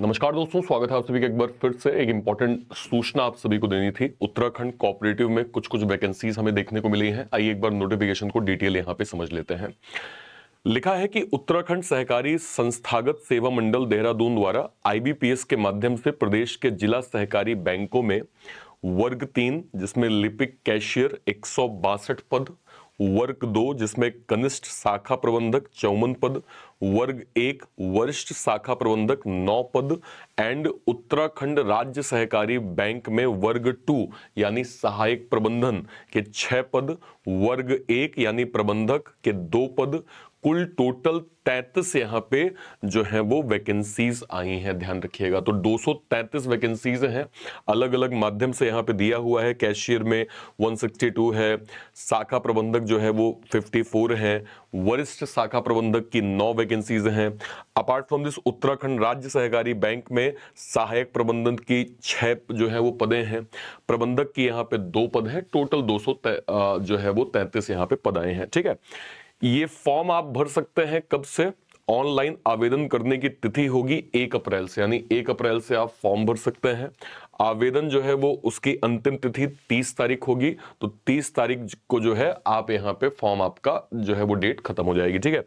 नमस्कार दोस्तों स्वागत है आप सभी का एक बार फिर से एक इंपॉर्टेंट सूचना आप सभी को देनी थी उत्तराखंड कोऑपरेटिव में कुछ कुछ वैकेंसीज हमें देखने को मिली हैं आइए एक बार नोटिफिकेशन को डिटेल यहां पे समझ लेते हैं लिखा है कि उत्तराखंड सहकारी संस्थागत सेवा मंडल देहरादून द्वारा आईबीपीएस के माध्यम से प्रदेश के जिला सहकारी बैंकों में वर्ग तीन जिसमें लिपिक कैशियर एक पद वर्ग दो जिसमें कनिष्ठ शाखा प्रबंधक चौवन पद वर्ग एक वरिष्ठ शाखा प्रबंधक नौ पद एंड उत्तराखंड राज्य सहकारी बैंक में वर्ग टू यानी सहायक प्रबंधन के छह पद वर्ग एक यानी प्रबंधक के दो पद कुल टोटल तैतीस यहाँ पे जो है वो वैकेंसीज आई हैं ध्यान रखिएगा तो 233 वैकेंसीज हैं अलग अलग माध्यम से यहाँ पे दिया हुआ है कैशियर में 162 है शाखा प्रबंधक जो है वो 54 है वरिष्ठ शाखा प्रबंधक की नौ वैकेंसीज हैं अपार्ट फ्रॉम दिस उत्तराखंड राज्य सहकारी बैंक में सहायक प्रबंधन की छः जो है वो पदे हैं प्रबंधक की यहाँ पे दो पद हैं टोटल दो जो है वो तैंतीस यहाँ पे पद आए हैं ठीक है ये फॉर्म आप भर सकते हैं कब से ऑनलाइन आवेदन करने की तिथि होगी एक अप्रैल से यानी एक अप्रैल से आप फॉर्म भर सकते हैं आवेदन जो है वो उसकी अंतिम तिथि तीस तारीख होगी तो तीस तारीख को जो है आप यहाँ पे फॉर्म आपका जो है वो डेट खत्म हो जाएगी ठीक है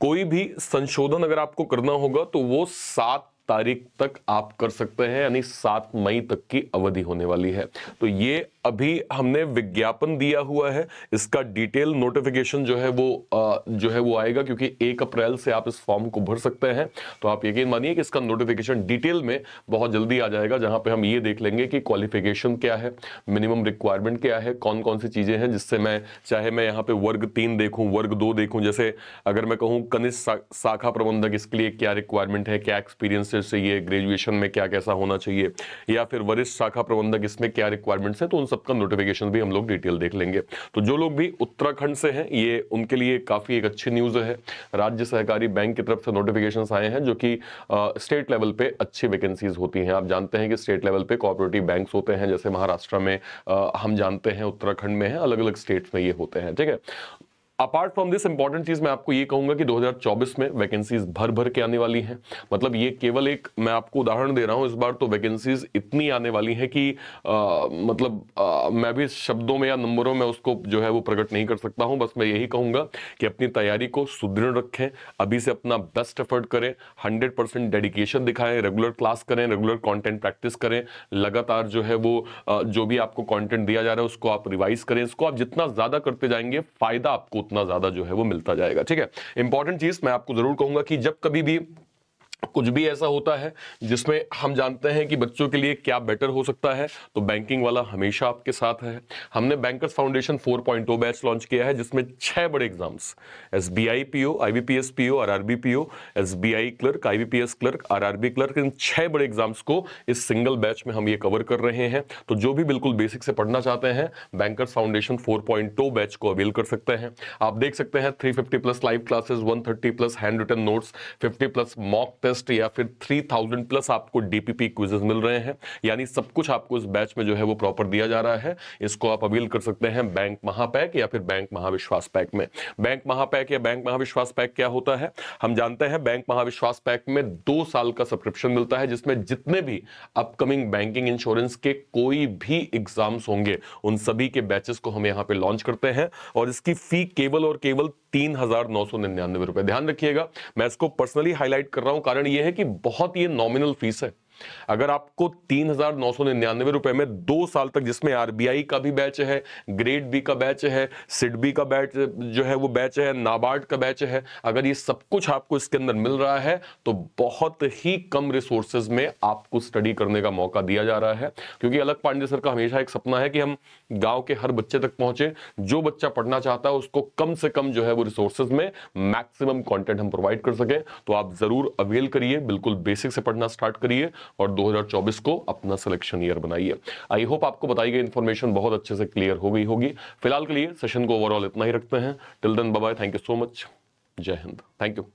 कोई भी संशोधन अगर आपको करना होगा तो वो सात तारीख तक आप कर सकते हैं यानी सात मई तक की अवधि होने वाली है तो ये अभी हमने विज्ञापन दिया हुआ है इसका डिटेल नोटिफिकेशन जो है वो आ, जो है वो आएगा क्योंकि एक अप्रैल से आप इस फॉर्म को भर सकते हैं तो आप यकीन मानिए कि इसका नोटिफिकेशन डिटेल में बहुत जल्दी आ जाएगा जहां पे हम ये देख लेंगे कि क्वालिफिकेशन क्या है मिनिमम रिक्वायरमेंट क्या है कौन कौन सी चीज़ें हैं जिससे मैं चाहे मैं यहाँ पे वर्ग तीन देखूँ वर्ग दो देखूँ जैसे अगर मैं कहूँ कनिष्ठ सा, शाखा प्रबंधक इसके लिए क्या रिक्वायरमेंट है क्या एक्सपीरियंस चाहिए ग्रेजुएशन में क्या कैसा होना चाहिए या फिर वरिष्ठ शाखा प्रबंधक इसमें क्या रिक्वायरमेंट्स हैं तो उन सबका नोटिफिकेशन भी हम लोग डिटेल देख लेंगे तो जो लोग भी उत्तराखंड से हैं ये उनके लिए काफ़ी एक अच्छी न्यूज़ है राज्य सहकारी बैंक की तरफ से नोटिफिकेशन आए हैं जो कि स्टेट लेवल पे अच्छी वैकेंसीज होती हैं आप जानते हैं कि स्टेट लेवल पे कोऑपरेटिव बैंक होते हैं जैसे महाराष्ट्र में आ, हम जानते हैं उत्तराखंड में है अलग अलग स्टेट्स में ये होते हैं ठीक है अपार्ट फ्रॉम दिस इंपॉर्टेंट चीज मैं आपको ये कहूंगा कि 2024 में वैकेंसीज भर भर के आने वाली हैं मतलब ये केवल एक मैं आपको उदाहरण दे रहा हूं इस बार तो वैकेंसीज इतनी आने वाली हैं कि आ, मतलब आ, मैं भी शब्दों में या नंबरों में उसको जो है वो प्रकट नहीं कर सकता हूं बस मैं यही कहूंगा कि अपनी तैयारी को सुदृढ़ रखें अभी से अपना बेस्ट एफर्ट करें हंड्रेड डेडिकेशन दिखाएं रेगुलर क्लास करें रेगुलर कॉन्टेंट प्रैक्टिस करें लगातार जो है वो जो भी आपको कॉन्टेंट दिया जा रहा है उसको आप रिवाइज करें इसको आप जितना ज्यादा करते जाएंगे फायदा आपको उतना ज़्यादा जो है वो मिलता जाएगा ठीक है इंपॉर्टेंट चीज़ मैं आपको ज़रूर कहूंगा कि जब कभी भी कुछ भी ऐसा होता है जिसमें हम जानते हैं कि बच्चों के लिए क्या बेटर हो सकता है तो बैंकिंग वाला हमेशा आपके साथ है हमने बैंकर्स फाउंडेशन 4.0 बैच लॉन्च किया है जिसमें छह बड़े exams S B I P O I B P S P O R R B P O S B I clerk I B P S clerk R R B clerk इन छह बड़े exams को इस single batch में हम ये cover कर रहे हैं तो जो भी बिल्कुल बेसिक से पढ़ना चाहते हैं बैंकर्स फाउंडेशन टू बैच को अवेल कर सकते हैं आप देख सकते हैं fifty plus live classes thirty plus hand written notes fifty plus mock test test या फिर 3000 प्लस आपको डीपीपी क्विजेस मिल रहे हैं यानी सब कुछ आपको इस बैच में जो है वो प्रॉपर दिया जा रहा है इसको आप अवेल कर सकते हैं बैंक महापैक या फिर बैंक महाविश्वास पैक में बैंक महापैक या बैंक महाविश्वास पैक क्या होता है हम जानते हैं बैंक महाविश्वास पैक में दो साल का सब्सक्रिप्शन मिलता है जिसमें जितने भी अपकमिंग बैंकिंग इंश्योरेंस के कोई भी एग्जाम्स होंगे उन सभी के बैचेस को हम यहाँ पे लॉन्च करते हैं और इसकी फी केवल और केवल तीन हजार नौ सौ निन्यानवे रुपए ध्यान रखिएगा मैं इसको पर्सनली हाईलाइट कर रहा हूं कारण यह है कि बहुत ये नॉमिनल फीस है अगर आपको तीन हजार नौ सौ निन्यानवे रुपए में दो साल तक जिसमें आरबीआई का भी बैच है ग्रेड बी का बैच है सिडबी का बैच जो है वो बैच है नाबार्ड का बैच है अगर ये सब कुछ आपको इसके अंदर मिल रहा है तो बहुत ही कम रिसोर्सेज में आपको स्टडी करने का मौका दिया जा रहा है क्योंकि अलग पांडे सर का हमेशा एक सपना है कि हम गांव के हर बच्चे तक पहुंचे जो बच्चा पढ़ना चाहता है उसको कम से कम जो है वो रिसोर्सेज में मैक्सिमम कंटेंट हम प्रोवाइड कर सके तो आप जरूर अवेल करिए बिल्कुल बेसिक से पढ़ना स्टार्ट करिए और 2024 को अपना सिलेक्शन ईयर बनाइए आई होप आपको बताई गई इन्फॉर्मेशन बहुत अच्छे से क्लियर हो गई होगी फिलहाल के लिए सेशन को ओवरऑल इतना ही रखते हैं till then bye thank you so much जय हिंद थैंक यू